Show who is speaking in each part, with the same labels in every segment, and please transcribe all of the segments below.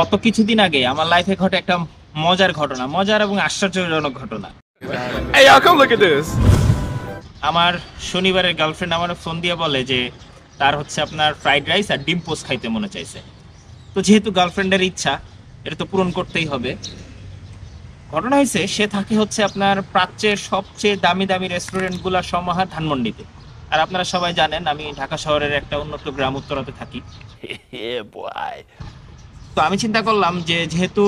Speaker 1: গত কিছুদিন আগে আমার লাইফে ঘটে একটা মজার ঘটনা মজার এবং আশ্চর্যজনক ঘটনা আমার শনিবারের গার্লফ্রেন্ড আমার ফোন দিয়ে বলে যে তার হচ্ছে আপনার ফ্রাইড রাইস আর ডিম পোস্ট খাইতে মনে চাইছে তো যেহেতু গার্লফ্রেন্ডের ইচ্ছা এটা তো পূরণ করতেই হবে ঘটনা হয়েছে সে থাকে হচ্ছে আপনার প্রাচ্যের সবচেয়ে দামি দামি রেস্টুরেন্টগুলো সমাহার ধানমন্ডিতে আর আপনারা সবাই জানেন আমি ঢাকা শহরের একটা উন্নত গ্রাম উত্তরাতে থাকি তো আমি চিন্তা করলাম যে যেহেতু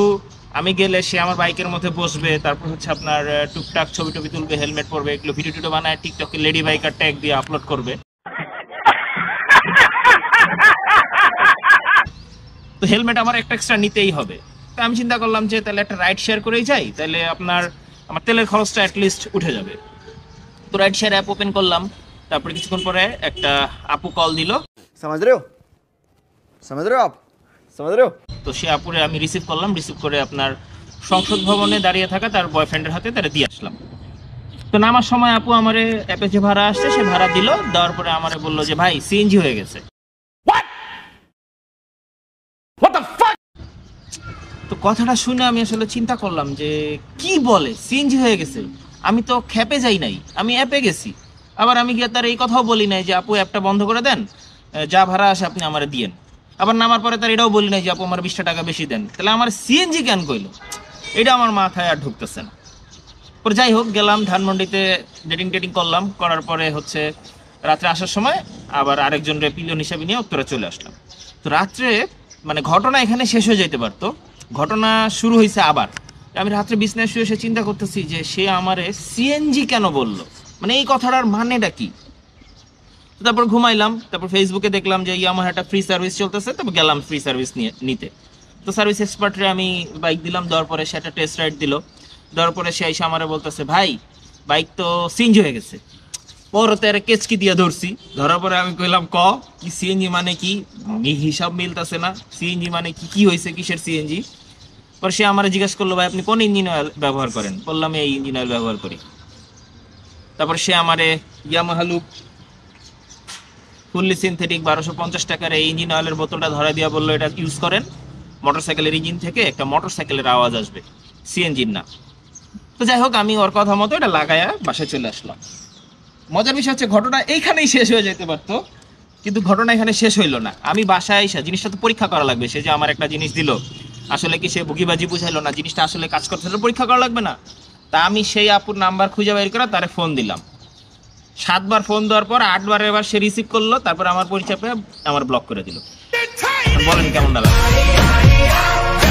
Speaker 1: আমি গেলে সে আমার বাইকের মধ্যে বসবে তারপর হচ্ছে আপনার টুকটাক ছবি টবি তুলবে হেলমেট পরবে এগুলো ভিডিও টিডিও বানায় টিকটকে লেডি বাইকার ট্যাগ দিয়ে আপলোড করবে তো হেলমেট আমার একটা এক্সট্রা নিতেই হবে তো আমি চিন্তা করলাম যে তাহলে একটা রাইড শেয়ার করেই যাই তাহলে আপনার আমার তেলের খরচটা অ্যাটলিস্ট উঠে যাবে তো রাইড শেয়ার অ্যাপ ওপেন করলাম তারপরে কিছুক্ষণ পরে একটা আপু কল দিল সমাজ রেও সমাজ রেও আপ সমাজ রেও তো সে আপুরে আমি রিসিভ করলাম রিসিভ করে আপনার সংসদ ভবনে দাঁড়িয়ে থাকা তার বয়ফ্রেন্ডের হাতে তারা দিয়ে আসলাম তো নামার সময় আপু আমারে অ্যাপেচে ভাড়া আসছে সে ভাড়া দিল দেওয়ার পরে আমার বললো যে ভাই সিএনজি হয়ে গেছে তো কথাটা শুনে আমি আসলে চিন্তা করলাম যে কি বলে সিএনজি হয়ে গেছে আমি তো খেপে যাই নাই আমি অ্যাপে গেছি আবার আমি গিয়ে তার এই কথাও বলি নাই যে আপু অ্যাপটা বন্ধ করে দেন যা ভাড়া আসে আপনি আমার দিয়েন আবার নামার পরে তার এটাও বলি নাই যে আপু আমার বিশটা টাকা বেশি দেন তাহলে আমার সিএনজি কেন কইল এটা আমার মাথায় আর ঢুকতেছে না পরে যাই হোক গেলাম ধানমন্ডিতে ডেটিং টেটিং করলাম করার পরে হচ্ছে রাত্রে আসার সময় আবার আরেকজন রেপিলিয়ন হিসাবে নিয়ে উত্তরা চলে আসলাম তো রাত্রে মানে ঘটনা এখানে শেষ হয়ে যেতে পারতো ঘটনা শুরু হয়েছে আবার আমি রাত্রে বিছনায় শুয়ে সে চিন্তা করতেছি যে সে আমারে সিএনজি কেন বলল মানে এই কথাটার মানেটা কি তারপর ঘুমাইলাম তারপর ফেসবুকে দেখলাম যে ইয়ামাহা একটা ফ্রি সার্ভিস চলতেছে তারপর গেলাম ফ্রি সার্ভিস নিয়ে নিতে তো সার্ভিস এক্সপার্টরে আমি বাইক দিলাম দেওয়ার পরে সে একটা টেস্ট রাইড দিল দেওয়ার পরে সে এসে আমারে বলতেছে ভাই বাইক তো সিঞ্জ হয়ে গেছে পরতে আর কেচকি দিয়ে ধরছি ধরার পরে আমি কইলাম ক কি সিএনজি মানে কি হিসাব মিলতেছে না সিএনজি মানে কি কি হয়েছে কিসের সিএনজি পরে সে আমার জিজ্ঞাসা করলো ভাই আপনি কোন ইঞ্জিন অয়েল ব্যবহার করেন বললাম এই ইঞ্জিন অয়েল ব্যবহার করি তারপর সে আমারে ইয়ামাহালুক ফুললি সিনথেটিক বারোশো পঞ্চাশ টাকার এই ইঞ্জিন অয়েলের বোতলটা ধরা দিয়া বললো এটা ইউজ করেন মোটর সাইকেলের ইঞ্জিন থেকে একটা মোটর সাইকেলের আওয়াজ আসবে সিএনজির না তো যাই হোক আমি ওর কথা মতো এটা লাগায়া বাসায় চলে আসলাম মজার বিষয় হচ্ছে ঘটনা এইখানেই শেষ হয়ে যেতে পারতো কিন্তু ঘটনা এখানে শেষ হইলো না আমি বাসায় এসে জিনিসটা তো পরীক্ষা করা লাগবে সে যে আমার একটা জিনিস দিল আসলে কি সে বুগিবাজি বুঝাইলো না জিনিসটা আসলে কাজ করতে পরীক্ষা করা লাগবে না তা আমি সেই আপুর নাম্বার খুঁজে বের করে তারে ফোন দিলাম সাতবার ফোন দেওয়ার পর আটবার এবার সে রিসিভ করলো তারপর আমার পরিচয় পেয়ে আমার ব্লক করে দিল বলেন কেমন লাগে